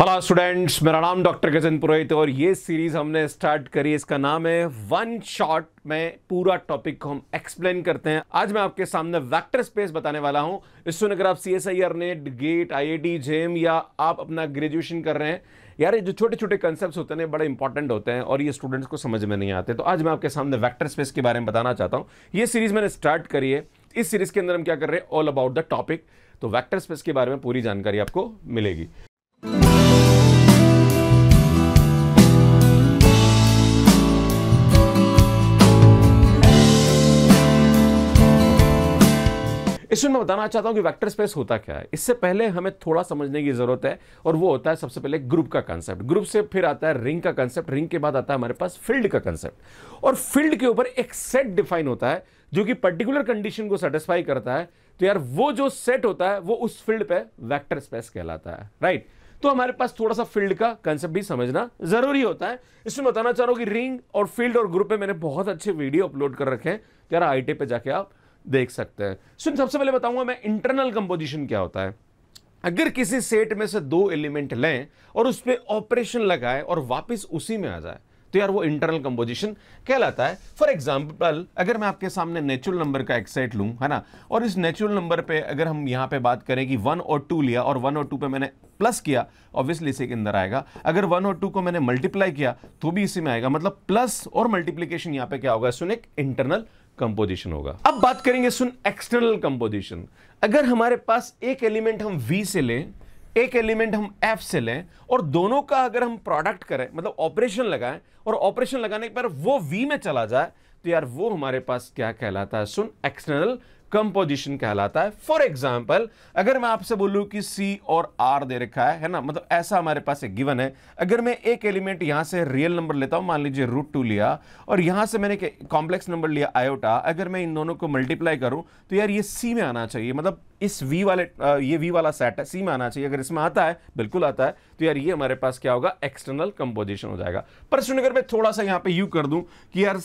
Hello students मेरा नाम doctor Gajan पुरोहित और ये सीरीज हमने स्टार्ट करी इसका नाम है वन शॉट में पूरा टॉपिक को हम एक्सप्लेन करते हैं आज मैं आपके सामने वेक्टर स्पेस बताने वाला हूं इससे अगर आप C S I R net gate I I JAM या आप अपना ग्रेजुएशन कर रहे हैं यार ये जो छोटे छोटे कंसेप्ट होते हैं बड़े इंपॉर्टेंट होते हैं और ये स्टूडेंट्स को समझ में नहीं आते तो आज मैं आपके सामने वैक्टर स्पेस के बारे में बताना चाहता हूँ ये सीरीज मैंने स्टार्ट करी है इस सीरीज के अंदर हम क्या कर रहे हैं ऑल अबाउट द टॉपिक तो वैक्टर स्पेस के बारे में पूरी जानकारी आपको मिलेगी इसमें मैं बताना चाहता हूं कि वेक्टर स्पेस होता क्या है इससे पहले हमें थोड़ा समझने की जरूरत है और वो होता है सबसे पहले ग्रुप का कंसेप्ट ग्रुप से फिर आता है रिंग का कंसेप्ट रिंग के बाद आता है हमारे पास फील्ड का कंसेप्ट और फील्ड के ऊपर एक सेट डिफाइन होता है जो कि पर्टिकुलर कंडीशन को सेटिस्फाई करता है तो यार वो जो सेट होता है वो उस फील्ड पे वैक्टर स्पेस कहलाता है राइट तो हमारे पास थोड़ा सा फील्ड का कंसेप्ट भी समझना जरूरी होता है इसमें बताना चाह रहा हूं कि रिंग और फील्ड और ग्रुप में मैंने बहुत अच्छे वीडियो अपलोड कर रखे हैं तो यार आई पे जाके आप देख सकते हैं सुन सबसे पहले बताऊंगा मैं इंटरनल कंपोजिशन क्या होता है अगर किसी सेट में से दो एलिमेंट लें और उस पर ऑपरेशन लगाए और वापस उसी में आ जाए तो यार वो इंटरनल कंपोजिशन कहलाता है फॉर एग्जाम्पल अगर मैं आपके सामने नेचुरल नंबर का एक सेट लूँ है ना और इस नेचुरल नंबर पे अगर हम यहाँ पे बात करें कि वन और टू लिया और वन और टू पे मैंने प्लस किया ऑब्वियसली इसी के अंदर आएगा अगर वन और टू को मैंने मल्टीप्लाई किया तो भी इसी में आएगा मतलब प्लस और मल्टीप्लीकेशन यहाँ पे क्या होगा सुन एक इंटरनल कंपोजिशन होगा अब बात करेंगे सुन एक्सटर्नल कंपोजिशन अगर हमारे पास एक एलिमेंट हम वी से लें एक एलिमेंट हम एफ से लें और दोनों का अगर हम प्रोडक्ट करें मतलब ऑपरेशन लगाएं और ऑपरेशन लगाने के बाद वो वी में चला जाए तो यार वो हमारे पास क्या कहलाता है सुन एक्सटर्नल कंपोजिशन कहलाता है फॉर एग्जाम्पल अगर मैं आपसे बोलूँ कि सी और आर दे रखा है है ना मतलब ऐसा हमारे पास एक गिवन है अगर मैं एक एलिमेंट यहाँ से रियल नंबर लेता हूँ मान लीजिए रूट टू लिया और यहाँ से मैंने कॉम्प्लेक्स नंबर लिया आयोटा अगर मैं इन दोनों को मल्टीप्लाई करूँ तो यार ये सी में आना चाहिए मतलब इस वी वाले ये वी वाला सेट है सी में आना चाहिए अगर इसमें आता है बिल्कुल आता है तो यार ये हमारे पास क्या होगा एक्सटर्नल कंपोजिशन हो जाएगा पर सुन अगर मैं थोड़ा सा यहाँ पे यू कर दूँ कि यार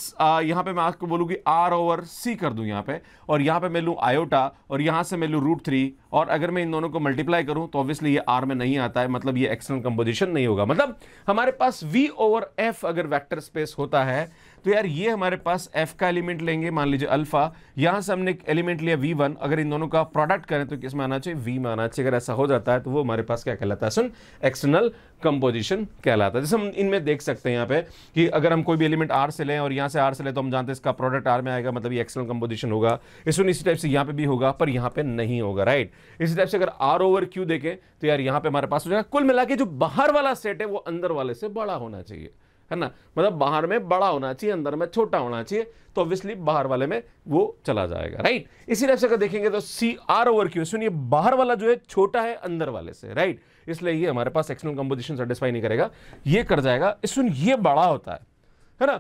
यहाँ पे मैं आपको बोलूँ कि आर ओवर सी कर दूँ यहाँ पे और यहाँ पे मैं लूँ आयोटा और यहाँ से मैं लूँ रूट थ्री और अगर मैं इन दोनों को मल्टीप्लाई करूँ तो ऑब्वियसली ये आर में नहीं आता है मतलब ये एक्सटर्नल कंपोजिशन नहीं होगा मतलब हमारे पास वी ओवर एफ अगर वैक्टर स्पेस होता है तो यार ये हमारे पास एफ का एलिमेंट लेंगे मान लीजिए अल्फा यहां से हमने एलिमेंट लिया वी वन अगर इन दोनों का प्रोडक्ट करें तो किस में आना चाहिए वी में आना चाहिए अगर ऐसा हो जाता है तो वो हमारे पास क्या कहलाता है सुन एक्सटर्नल कंपोजिशन कहलाता है जैसे हम इनमें देख सकते हैं यहाँ पे कि अगर हम कोई भी एलिमेंट आर से लें और यहाँ से आर से लें तो हम जानते हैं इसका प्रोडक्ट आर में आएगा मतलब ये एक्सटर्नल कंपोजिशन होगा इस इसी टाइप से यहाँ पे भी होगा पर यहाँ पे नहीं होगा राइट इसी टाइप से अगर आर ओवर क्यू देखें तो यार यहाँ पे हमारे पास हो जाएगा कुल मिला जो बाहर वाला सेट है वो अंदर वाले से बड़ा होना चाहिए है ना मतलब बाहर में बड़ा होना चाहिए अंदर में छोटा होना चाहिए तो ऑब्वियसली बाहर वाले में वो चला जाएगा राइट इसी टाइप से अगर देखेंगे तो सी आर ओवर क्यू सुनिए बाहर वाला जो है छोटा है अंदर वाले से राइट इसलिए ये हमारे पास एक्सटर्नल कंपोजिशन सेटिस्फाई नहीं करेगा ये कर जाएगा सुन ये बड़ा होता है है ना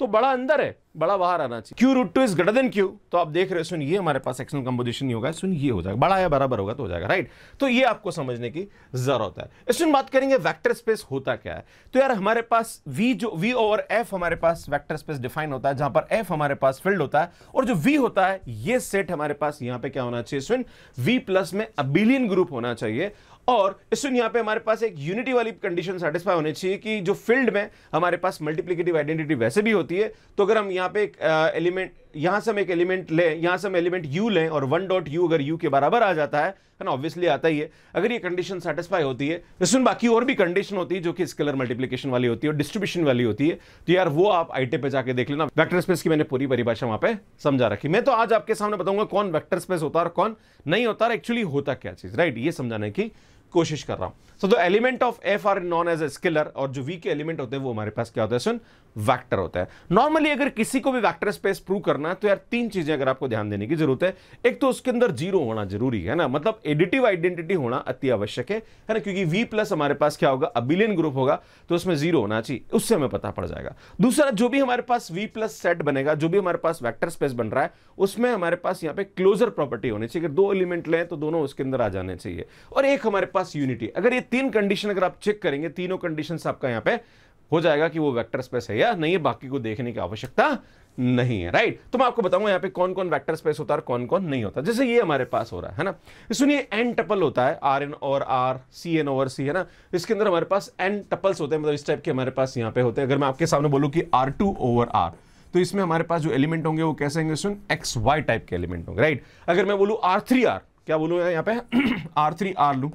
तो बड़ा अंदर है बड़ा बाहर आना चाहिए Q root two is greater than Q तो आप देख रहे हो सुन ये हमारे पास एक्सनल कंपोजिशन नहीं होगा सुन ये हो जाएगा बड़ा या बराबर होगा तो हो जाएगा राइट तो ये आपको समझने की जरूरत है स्टूडेंट बात करेंगे वेक्टर स्पेस होता क्या है तो यार हमारे पास वी जो वी ओवर एफ हमारे पास वैक्टर स्पेस डिफाइन होता है जहां पर एफ हमारे पास फील्ड होता है और जो वी होता है ये सेट हमारे पास यहां पर क्या होना चाहिए सुन वी प्लस में अबिलियन ग्रुप होना चाहिए और इस यहाँ पे हमारे पास एक यूनिटी वाली कंडीशन सेटिस्फाई होनी चाहिए कि जो फील्ड में हमारे पास मल्टीप्लीकेटिव आइडेंटिटी वैसे भी होती है तो अगर हम यहाँ पे एक एलिमेंट यहाँ से हम एक एलिमेंट लें यहाँ से हम एलिमेंट यू लें और वन डॉट यू अगर यू के बराबर आ जाता है है ना ऑब्वियसली आता ही है अगर ये कंडीशन सेटिस्फाई होती है इसमें तो बाकी और भी कंडीशन होती है जो कि स्केलर मल्टीप्लीकेशन वाली होती है और डिस्ट्रीब्यूशन वाली होती है तो यार वो आप आई पे जाके देख लेना वैक्टर स्पेस की मैंने पूरी परिभाषा वहाँ पे समझा रखी मैं तो आज आपके सामने बताऊंगा कौन वैक्टर स्पेस होता है और कौन नहीं होता एक्चुअली होता क्या चीज़ राइट ये समझाने की कोशिश कर रहा हूं so the element of F are known as a scalar और जो वी के एलिमेंट होते हैं वो हमारे पास क्या होता है सुन वैक्टर होता है नॉर्मली अगर किसी को भी वैक्टर स्पेस प्रूव करना है तो यार तीन चीजें अगर आपको ध्यान देने की जरूरत है एक तो उसके अंदर जीरो होना जरूरी है ना मतलब एडिटिव आइडेंटिटी होना अति आवश्यक है है ना क्योंकि वी प्लस हमारे पास क्या होगा अबिलियन ग्रुप होगा तो उसमें जीरो होना चाहिए उससे हमें पता पड़ जाएगा दूसरा जो भी हमारे पास वी प्लस सेट बनेगा जो भी हमारे पास वैक्टर स्पेस बन रहा है उसमें हमारे पास यहाँ पे क्लोजर प्रॉपर्टी होनी चाहिए अगर दो एलिमेंट लें तो दोनों उसके अंदर आ जाने चाहिए और एक हमारे पास यूनिटी अगर ये तीन कंडीशन अगर आप चेक करेंगे तीनों कंडीशन आपका यहाँ पे हो जाएगा कि वो वेक्टर स्पेस है या नहीं है बाकी को देखने की आवश्यकता नहीं है राइट तो मैं आपको बताऊंगा यहाँ पे कौन कौन वेक्टर स्पेस होता है और कौन कौन नहीं होता जैसे ये हमारे पास हो रहा है ना सुनिए एन टपल होता है आर एन और R C N over C है ना इसके अंदर हमारे पास एन टपल्स होते हैं मतलब इस टाइप के हमारे पास यहाँ पे होते हैं अगर मैं आपके सामने बोलूँ कि आर टू ओवर आर तो इसमें हमारे पास जो एलिमेंट होंगे वो कैसे होंगे सुन एक्स वाई टाइप के एलिमेंट होंगे राइट अगर मैं बोलूँ आर थ्री आर क्या बोलूँ यहाँ पे आर थ्री आर लूँ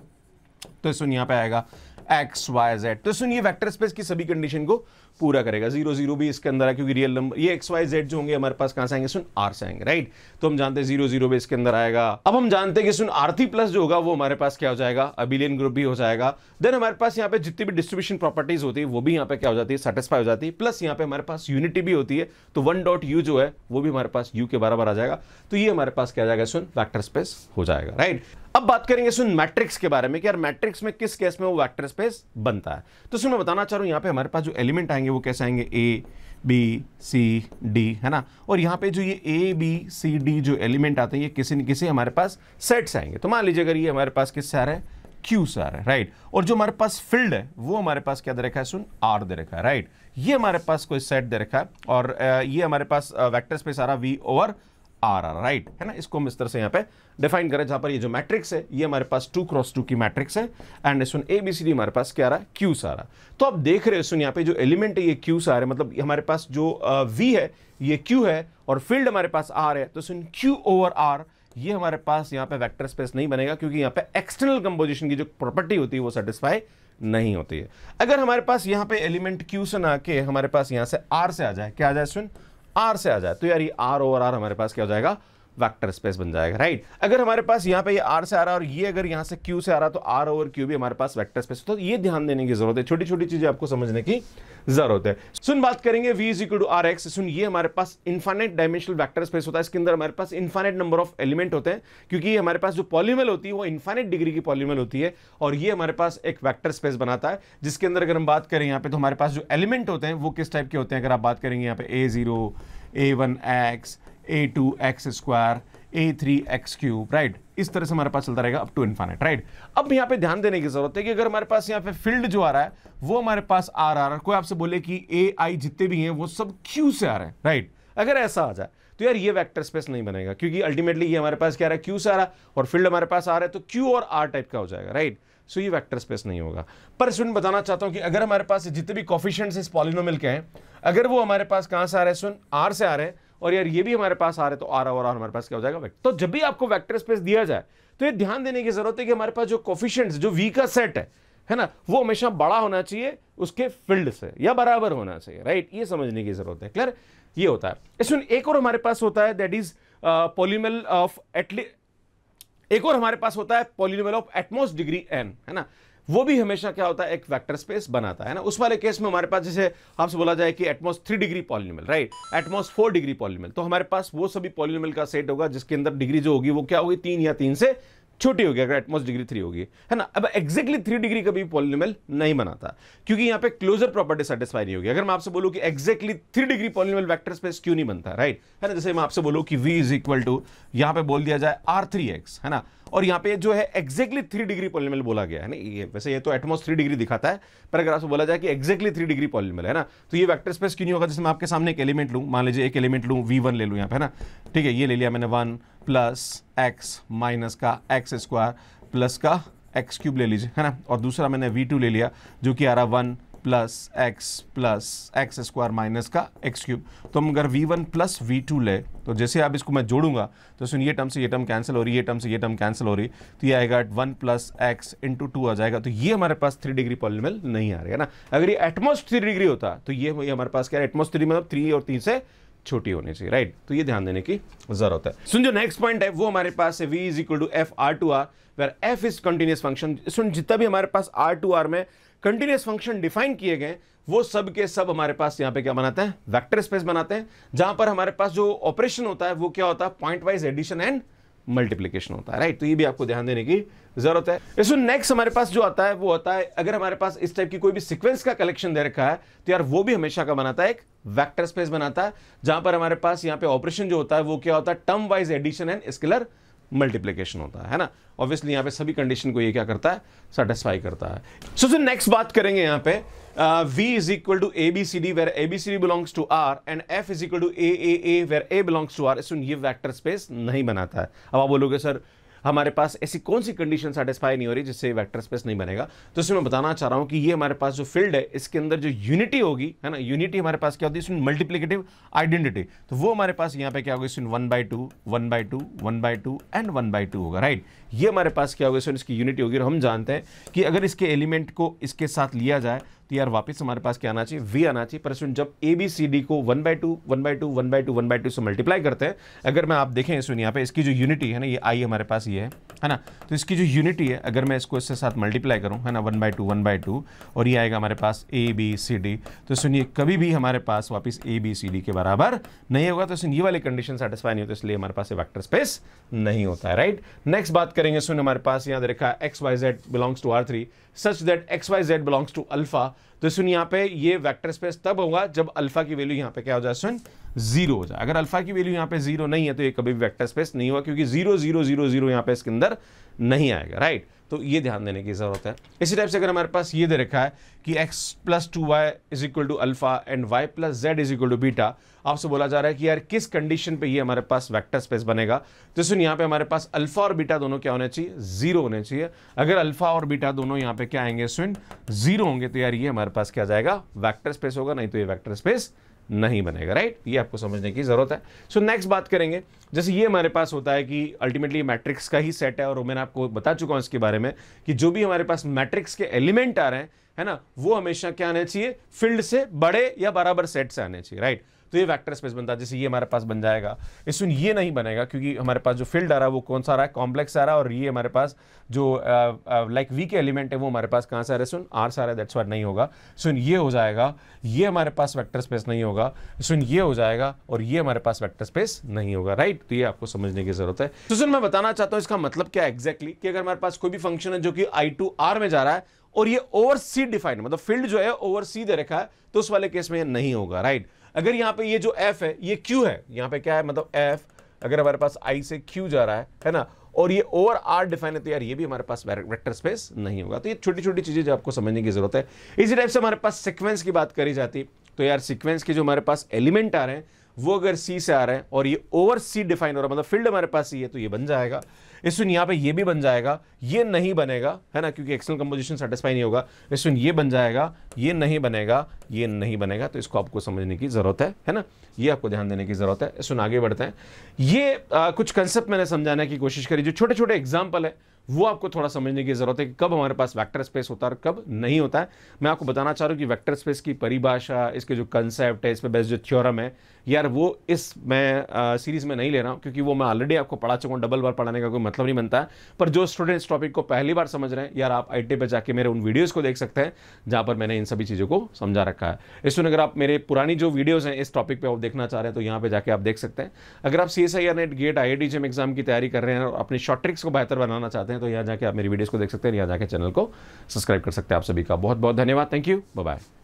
तो सुन यहाँ पे आएगा एक्स वाई जेड तो सुनिए वेक्टर स्पेस की सभी कंडीशन को पूरा करेगा जीरो जीरो भी इसके अंदर है क्योंकि रियल नंबर ये एक्स वाई जेड जो होंगे हमारे पास कहां से आएंगे सुन आर से आएंगे राइट तो हम जानते हैं जीरो जीरो भी इसके अंदर आएगा अब हम जानते हैं कि सुन आरथी प्लस जो होगा वो हमारे पास क्या हो जाएगा अबिलियन ग्रुप भी हो जाएगा देन हमारे पास यहाँ पे जितनी भी डिस्ट्रीब्यूशन प्रॉपर्टीज होती है वो भी यहाँ पे क्या हो जाती है सेटिस्फाई हो जाती है प्लस यहाँ पे हमारे पास यूनिटी भी होती है तो वन डॉट यू जो है वो भी हमारे पास यू के बराबर आ जाएगा तो ये हमारे पास क्या जाएगा सुन वैक्टर स्पेस हो जाएगा राइट अब बात करेंगे सुन मैट्रिक्स के बारे में कि यार मैट्रिक्स में किस केस में वो वैक्टर स्पेस बनता है तो सुन मैं बताना चाह रहा हूं यहाँ पे हमारे पास जो एलिमेंट आएंगे आएंगे वो कैसे आएंगे ए बी सी डी है ना और यहाँ पे जो ये ए बी सी डी जो एलिमेंट आते हैं ये किसी न किसी हमारे पास सेट्स आएंगे तो मान लीजिए अगर ये हमारे पास किससे आ रहा है क्यू से आ रहा है राइट और जो हमारे पास फील्ड है वो हमारे पास क्या दे रखा है सुन आर दे रखा है राइट ये हमारे पास कोई सेट दे रखा है और ये हमारे पास वैक्टर्स पे सारा V over R R right है ना इसको हम इस तरह से यहाँ पे डिफाइन करें जहाँ पर ये जो मैट्रिक्स है ये हमारे पास टू क्रॉस टू की मैट्रिक्स है एंड इस ए बी सी डी हमारे पास क्या रहा है क्यू आ रहा तो आप देख रहे हो सुन यहाँ पे जो एलिमेंट है ये क्यू आ रहा है मतलब हमारे पास जो वी है ये क्यू है और फील्ड हमारे पास आर है तो सुन क्यू ओवर आर ये हमारे पास यहाँ पे वेक्टर स्पेस नहीं बनेगा क्योंकि यहाँ पे एक्सटर्नल कंपोजिशन की जो प्रॉपर्टी होती है वो सेटिस्फाई नहीं होती है अगर हमारे पास यहाँ पे एलिमेंट क्यू से ना के हमारे पास यहाँ से आर से आ जाए क्या आ जाए सुन आर से आ जाए तो यार ये आर ओवर आर हमारे पास क्या हो जाएगा वैक्टर स्पेस बन जाएगा राइट right? अगर हमारे पास यहाँ पे ये यह आर से आ रहा है और ये अगर यहाँ से क्यू से आ रहा तो आर ओवर क्यू भी हमारे पास वैक्टर स्पेस तो ये ध्यान देने की जरूरत है छोटी छोटी चीजें आपको समझने की जरूरत है सुन बात करेंगे V is equal to R X सुन ये हमारे पास इन्फाइनेट डायमेंशनल वैक्टर स्पेस होता है इसके अंदर हमारे पास इन्फाइनेट नंबर ऑफ एलिमेंट होते हैं क्योंकि हमारे पास जो पॉलीमल होती है वो इन्फाइनेट डिग्री की पॉलीमल होती है और ये हमारे पास एक वैक्टर स्पेस बनाता है जिसके अंदर अगर हम बात करें यहाँ पे तो हमारे पास जो एलिमेंट होते हैं वो किस टाइप के होते हैं अगर आप बात करेंगे यहाँ पे A zero A one X A two X square A three X cube right इस तरह से हमारे पास चलता रहेगा अप टू इन्फाइनाइट राइट अब यहाँ पे ध्यान देने की जरूरत है कि अगर हमारे पास यहाँ पे फील्ड जो आ रहा है वो हमारे पास आ रहा है कोई आपसे बोले कि ए आई जितने भी हैं वो सब क्यू से आ रहे हैं राइट अगर ऐसा आ जाए तो यार ये वेक्टर स्पेस नहीं बनेगा क्योंकि अल्टीमेटली ये हमारे पास क्या रहा है क्यू से आ रहा है और फील्ड हमारे पास आ रहा है तो क्यू और आर टाइप का हो जाएगा राइट सो ये वेक्टर स्पेस नहीं होगा पर स्टूडेंट बताना चाहता हूँ कि अगर हमारे पास जितने भी कॉफिशियंट्स इस पॉलिनोमिल के हैं अगर वो हमारे पास कहाँ से आ रहे हैं सुन आर से आ रहे हैं और यार ये भी हमारे पास आ रहे तो आ रहा और हमारे पास क्या हो जाएगा तो जब भी आपको वैक्टर स्पेस दिया जाए तो ये ध्यान देने की जरूरत है कि हमारे पास जो कोफिशियंट जो वी का सेट है है ना वो हमेशा बड़ा होना चाहिए उसके फील्ड से या बराबर होना चाहिए राइट ये समझने की जरूरत है क्लियर ये होता है इसमें एक और हमारे पास होता है that is polynomial of at least एक और हमारे पास होता है polynomial of at most degree N है ना वो भी हमेशा क्या होता है एक वेक्टर स्पेस बनाता है ना उस वाले केस में हमारे पास जैसे आपसे बोला जाए कि at most three degree polynomial right at most four degree polynomial तो हमारे पास वो सभी पॉलिनोमियल का सेट होगा जिसके अंदर डिग्री जो होगी वो क्या होगी तीन या तीन से छोटी होगी अगर एटमोस डिग्री थ्री होगी है ना अब एक्जैक्टली थ्री डिग्री का भी पॉलिनोमियल नहीं बनाता क्योंकि यहाँ पे क्लोजर प्रॉपर्टी सेटिस्फाई नहीं होगी अगर मैं आपसे बोलूँ कि exactly three degree polynomial vector space क्यों नहीं बनता राइट है ना जैसे मैं आपसे बोलूँ कि वी इज इक्वल टू यहाँ पे बोल दिया जाए आर थ्री एक्स है ना और यहाँ पे जो है एक्जेक्टली थ्री डिग्री पॉलिमल बोला गया है ना ये वैसे ये तो एटमोस थ्री डिग्री दिखाता है पर अगर आपसे बोला जाए कि एक्जेक्टली थ्री डिग्री पॉलिमल है ना तो ये वैक्टर स्पेस क्यों नहीं होगा जैसे मैं आपके सामने एक एलिमेंट लूँ मान लीजिए एक एलिमेंट लूँ वी वन ले लूँ यहाँ पे है ना ठीक है ये ले लिया मैंने वन प्लस एक्स माइनस का एक्स स्क्वायर प्लस का एक्स क्यूब ले लीजिए है ना और दूसरा मैंने वी टू ले लिया जो कि आ रहा one plus X plus X square minus का एक्स क्यूब तो हम अगर V one plus V two ले तो जैसे आप इसको मैं जोड़ूंगा तो सुन ये टर्म से ये टर्म कैंसिल हो रही है ये टर्म से ये टर्म कैंसिल हो रही है तो ये आएगा one plus X into two आ जाएगा तो ये हमारे पास थ्री डिग्री पॉलिनोमियल नहीं आ रहा ना अगर ये एटमोस्ट थ्री डिग्री होता तो ये हमारे पास क्या एटमोस्ट थ्री मतलब थ्री और तीन से छोटी होनी चाहिए राइट तो ये ध्यान देने की जरूरत है सुन जो नेक्स्ट पॉइंट है वो हमारे पास है V is equal to F R to R where F is continuous function सुन जितना भी हमारे पास आर टू आर में कंटिन्यूस फंक्शन डिफाइन किए गए वो सब के सब हमारे पास यहाँ पे क्या बनाते हैं वेक्टर स्पेस बनाते हैं जहां पर हमारे पास जो ऑपरेशन होता है वो क्या होता है point wise addition and multiplication होता है राइट तो ये भी आपको ध्यान देने की जरूरत है इसमें नेक्स्ट हमारे पास जो आता है वो आता है अगर हमारे पास इस टाइप की कोई भी सिक्वेंस का कलेक्शन दे रखा है तो यार वो भी हमेशा का बनाता है एक वैक्टर स्पेस बनाता है जहां पर हमारे पास यहाँ पे ऑपरेशन जो होता है वो क्या होता है term wise addition and scalar multiplication होता है, है ना ऑब्वियसली यहाँ पे सभी कंडीशन को ये क्या करता है सेटिस्फाई करता है सो सर नेक्स्ट बात करेंगे यहाँ पे uh, v is equal to A B C D where A B C D belongs to R and F is equal to A A A where A belongs to R सुन ये vector space नहीं बनाता है अब आप बोलोगे sir uh, हमारे पास ऐसी कौन सी कंडीशन सेटिस्फाई नहीं हो रही जिससे वैक्टर स्पेस नहीं बनेगा तो इसमें मैं बताना चाह रहा हूँ कि ये हमारे पास जो फील्ड है इसके अंदर जो यूनिटी होगी है ना यूनिटी हमारे पास क्या होती है इसमें मल्टीप्लीकेटिव आइडेंटिटी तो वो हमारे पास यहाँ पे क्या होगा इसमें one by two one by two one by two and one by two होगा राइट ये हमारे पास क्या होगा इसमें इसकी यूनिटी होगी और हम जानते हैं कि अगर इसके एलिमेंट को इसके साथ लिया जाए तो यार वापस हमारे पास क्या आना चाहिए वी आना चाहिए परसों जब ए बी सी डी को one by two one by two one by two one by two से मल्टीप्लाई करते हैं अगर मैं आप देखें सुन यहाँ पे इसकी जो यूनिटी है ना ये आई हमारे पास ये है है ना तो इसकी जो यूनिटी है अगर मैं इसको इसके साथ मल्टीप्लाई करूँ है ना one by two one by two और ये आएगा हमारे पास ए बी सी डी तो सुनिए कभी भी हमारे पास वापस ए बी सी डी के बराबर नहीं होगा तो सुन ये वाली कंडीशन सेटिस्फाई नहीं होती तो इसलिए हमारे पास वैक्टर स्पेस नहीं होता है राइट नेक्स्ट बात करेंगे सुन हमारे पास यहाँ देखा X Y Z belongs to R three such that X Y Z belongs to alpha तो सुन यहाँ पे ये वेक्टर स्पेस तब होगा जब अल्फा की वैल्यू यहाँ पे क्या हो जाए सुन जीरो हो जाए अगर अल्फा की वैल्यू यहाँ पे जीरो नहीं है तो ये कभी वेक्टर स्पेस नहीं होगा क्योंकि जीरो जीरो जीरो जीरो यहाँ पे इसके अंदर नहीं आएगा राइट तो ये ध्यान देने की ज़रूरत है इसी टाइप से अगर हमारे पास ये दे रखा है कि x plus two Y is equal to alpha and y plus Z is equal to beta आपसे बोला जा रहा है कि यार किस कंडीशन पे ये हमारे पास वेक्टर स्पेस बनेगा तो सुन यहाँ पे हमारे पास अल्फ़ा और बीटा दोनों क्या होने चाहिए जीरो होने चाहिए अगर अल्फ़ा और बीटा दोनों यहाँ पे क्या आएंगे स्विन जीरो होंगे तो यार ये हमारे पास क्या जाएगा वैक्टर स्पेस होगा नहीं तो ये वैक्टर स्पेस नहीं बनेगा राइट ये आपको समझने की ज़रूरत है सो so, नेक्स्ट बात करेंगे जैसे ये हमारे पास होता है कि अल्टीमेटली मैट्रिक्स का ही सेट है और मैंने आपको बता चुका हूं इसके बारे में कि जो भी हमारे पास मैट्रिक्स के एलिमेंट आ रहे हैं है ना वो हमेशा क्या आने चाहिए फील्ड से बड़े या बराबर सेट से आने चाहिए राइट तो ये वैक्टर स्पेस बनता है जैसे ये हमारे पास बन जाएगा इसमें ये नहीं बनेगा क्योंकि हमारे पास जो फील्ड आ रहा है वो कौन सा आ रहा है कॉम्प्लेक्स आ रहा है और ये हमारे पास जो लाइक वी के एलिमेंट है वो हमारे पास कहाँ से आ रहा है सुन आर से आ रहा है दैट्स वाट नहीं होगा सुन ये हो जाएगा ये हमारे पास वैक्टर स्पेस नहीं होगा सुन ये हो जाएगा और ये हमारे पास वैक्टर स्पेस नहीं होगा राइट तो ये आपको समझने की जरूरत है तो सुन मैं बताना चाहता हूँ इसका मतलब क्या एग्जैक्टली कि अगर हमारे पास कोई भी फंक्शन है जो कि आई टू आर में जा रहा है और ये ओवर सी डिफाइंड मतलब फील्ड जो है ओवर सी दे रखा है तो उस वाले केस में नहीं होगा राइट अगर यहां पे ये जो एफ है ये क्यू है यहां पे क्या है मतलब एफ अगर हमारे पास आई से क्यू जा रहा है है ना और ये ओवर आर डिफाइन है तो यार ये भी हमारे पास वेक्टर स्पेस नहीं होगा तो ये छोटी छोटी चीज़ें जो आपको समझने की ज़रूरत है इसी टाइप से हमारे पास सिक्वेंस की बात करी जाती तो यार सिक्वेंस के जो हमारे पास एलिमेंट आ रहे हैं वो अगर सी से आ रहे हैं और ये ओवर सी डिफाइन हो रहा है मतलब फील्ड हमारे पास ही है तो ये बन जाएगा इस सुन यहाँ पे ये भी बन जाएगा ये नहीं बनेगा है ना क्योंकि एक्सटर्नल कंपोजिशन सेटिस्फाई नहीं होगा इस सुन ये बन जाएगा ये नहीं बनेगा ये नहीं बनेगा तो इसको आपको समझने की ज़रूरत है है ना ये आपको ध्यान देने की ज़रूरत है सुन आगे बढ़ते हैं ये आ, कुछ कंसेप्ट मैंने समझाने की कोशिश करी जो छोटे छोटे एग्जाम्पल है वो आपको थोड़ा समझने की ज़रूरत है कि कब हमारे पास वेक्टर स्पेस होता है और कब नहीं होता है मैं आपको बताना चाह रहा हूँ कि वेक्टर स्पेस की परिभाषा इसके जो कंसेप्ट है इस पर बेस्ट जो थ्योरम है यार वो इस मैं सीरीज़ में नहीं ले रहा हूँ क्योंकि वो मैं ऑलरेडी आपको पढ़ा चुका हूँ डबल बार पढ़ाने का कोई मतलब नहीं बनता है पर जो स्टूडेंट्स टॉपिक को पहली बार समझ रहे हैं यार आप आई पे जाके मेरे उन वीडियोज़ को देख सकते हैं जहाँ पर मैंने इन सभी चीज़ों को समझा रखा है इस अगर आप मेरे पुरानी जो वीडियोज़ हैं इस टॉपिक पर आप देखना चाह रहे हैं तो यहाँ पर जाकर आप देख सकते हैं अगर आप C S I R net gate I I exam की तैयारी कर रहे हैं और अपनी शॉर्ट ट्रिक्स को बेहतर बनाना चाहते हैं तो यहाँ जाके आप मेरी वीडियोज़ को देख सकते हैं यहाँ जाके चैनल को सब्सक्राइब कर सकते हैं आप सभी का बहुत बहुत धन्यवाद थैंक यू बाय